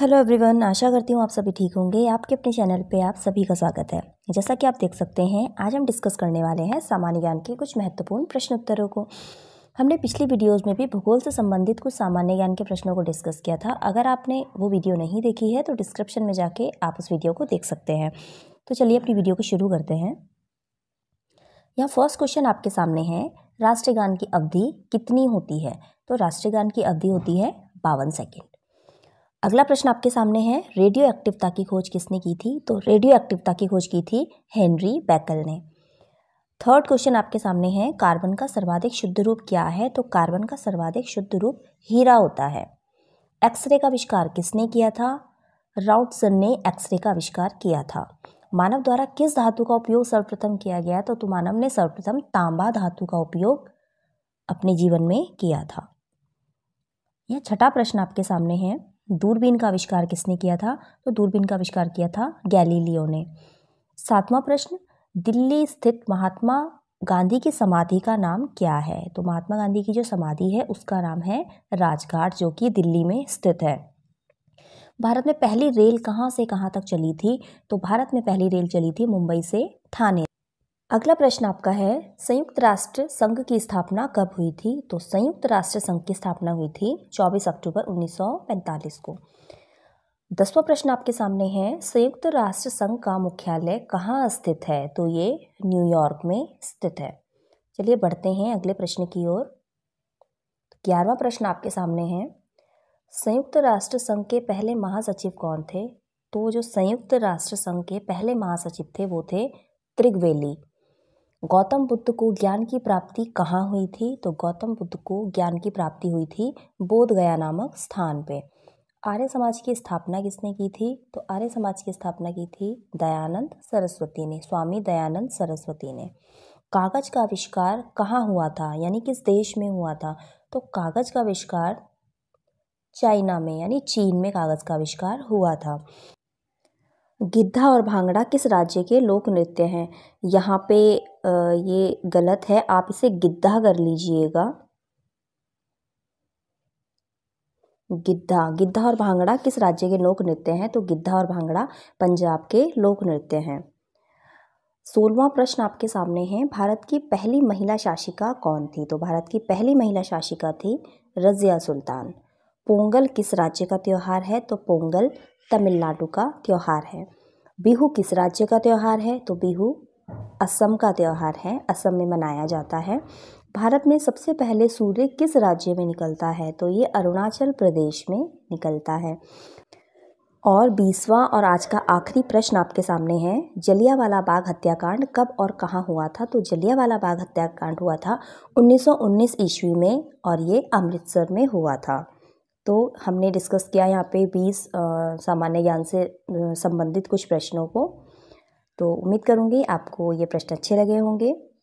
hello everyone आशा करती हूँ आप सभी ठीक होंगे आपके अपने चैनल पे आप सभी का स्वागत है जैसा कि आप देख सकते हैं आज हम डिस्कस करने वाले हैं सामान्य ज्ञान के कुछ महत्वपूर्ण प्रश्न उत्तरों को हमने पिछली वीडियोस में भी भूगोल से संबंधित कुछ सामान्य ज्ञान के प्रश्नों को डिस्कस किया था अगर आपने वो वीडियो नहीं देखी है तो डिस्क्रिप्शन में जाके आप उस वीडियो को देख सकते हैं तो चलिए अपनी वीडियो को शुरू करते हैं यहाँ फर्स्ट क्वेश्चन आपके सामने है राष्ट्रगान की अवधि कितनी होती है तो राष्ट्रगान की अवधि होती है बावन सेकेंड अगला प्रश्न आपके सामने है रेडियो एक्टिवता की खोज किसने की थी तो रेडियो एक्टिवता की खोज की थी हेनरी बैकल ने थर्ड क्वेश्चन आपके सामने है कार्बन का सर्वाधिक शुद्ध रूप क्या है तो कार्बन का सर्वाधिक शुद्ध रूप हीरा होता है एक्सरे का आविष्कार किसने किया था राउटसन ने एक्सरे का आविष्कार किया था मानव द्वारा किस धातु का उपयोग सर्वप्रथम किया गया तो, तो मानव ने सर्वप्रथम तांबा धातु का उपयोग अपने जीवन में किया था यह छठा प्रश्न आपके सामने है दूरबीन का आविष्कार किसने किया था तो दूरबीन का आविष्कार किया था गैलीलियो ने सातवां प्रश्न दिल्ली स्थित महात्मा गांधी की समाधि का नाम क्या है तो महात्मा गांधी की जो समाधि है उसका नाम है राजघाट जो कि दिल्ली में स्थित है भारत में पहली रेल कहाँ से कहाँ तक चली थी तो भारत में पहली रेल चली थी मुंबई से थाने अगला प्रश्न आपका है संयुक्त राष्ट्र संघ की स्थापना कब हुई थी तो संयुक्त राष्ट्र संघ की स्थापना हुई थी 24 अक्टूबर 1945 को दसवां प्रश्न आपके सामने है संयुक्त राष्ट्र संघ का मुख्यालय कहाँ स्थित है तो ये न्यूयॉर्क में स्थित है चलिए बढ़ते हैं अगले प्रश्न की ओर ग्यारहवा प्रश्न आपके सामने है संयुक्त राष्ट्र संघ के पहले महासचिव कौन थे तो जो संयुक्त राष्ट्र संघ के पहले महासचिव थे वो थे त्रिगवेली गौतम बुद्ध को ज्ञान की प्राप्ति कहाँ हुई थी तो गौतम बुद्ध को ज्ञान की प्राप्ति हुई थी बोध गया नामक स्थान पे आर्य समाज की स्थापना किसने की थी तो आर्य समाज की स्थापना की थी दयानंद सरस्वती ने स्वामी दयानंद सरस्वती ने कागज का आविष्कार कहाँ हुआ था यानी किस देश में हुआ था तो कागज का आविष्कार चाइना में यानी चीन में कागज़ का आविष्कार हुआ था गिद्धा और भांगड़ा किस राज्य के लोक नृत्य हैं यहाँ पे ये गलत है आप इसे गिद्धा कर लीजिएगा गिद्धा गिद्धा और भांगड़ा किस राज्य के लोक नृत्य हैं तो गिद्धा और भांगड़ा पंजाब के लोक नृत्य हैं सोलवा प्रश्न आपके सामने है भारत की पहली महिला शासिका कौन थी तो भारत की पहली महिला शासिका थी रज़िया सुल्तान पोंगल किस राज्य का त्यौहार है तो पोंगल तमिलनाडु का त्यौहार है बिहू किस राज्य का त्यौहार है तो बिहू असम का त्यौहार है असम में मनाया जाता है भारत में सबसे पहले सूर्य किस राज्य में निकलता है तो ये अरुणाचल प्रदेश में निकलता है और बीसवा और आज का आखिरी प्रश्न आपके सामने है जलियावाला बाग हत्याकांड कब और कहाँ हुआ था तो जलियावाला बाग हत्याकांड हुआ था 1919 ईस्वी में और ये अमृतसर में हुआ था तो हमने डिस्कस किया यहाँ पे बीस सामान्य ज्ञान से संबंधित कुछ प्रश्नों को तो उम्मीद करूँगी आपको ये प्रश्न अच्छे लगे होंगे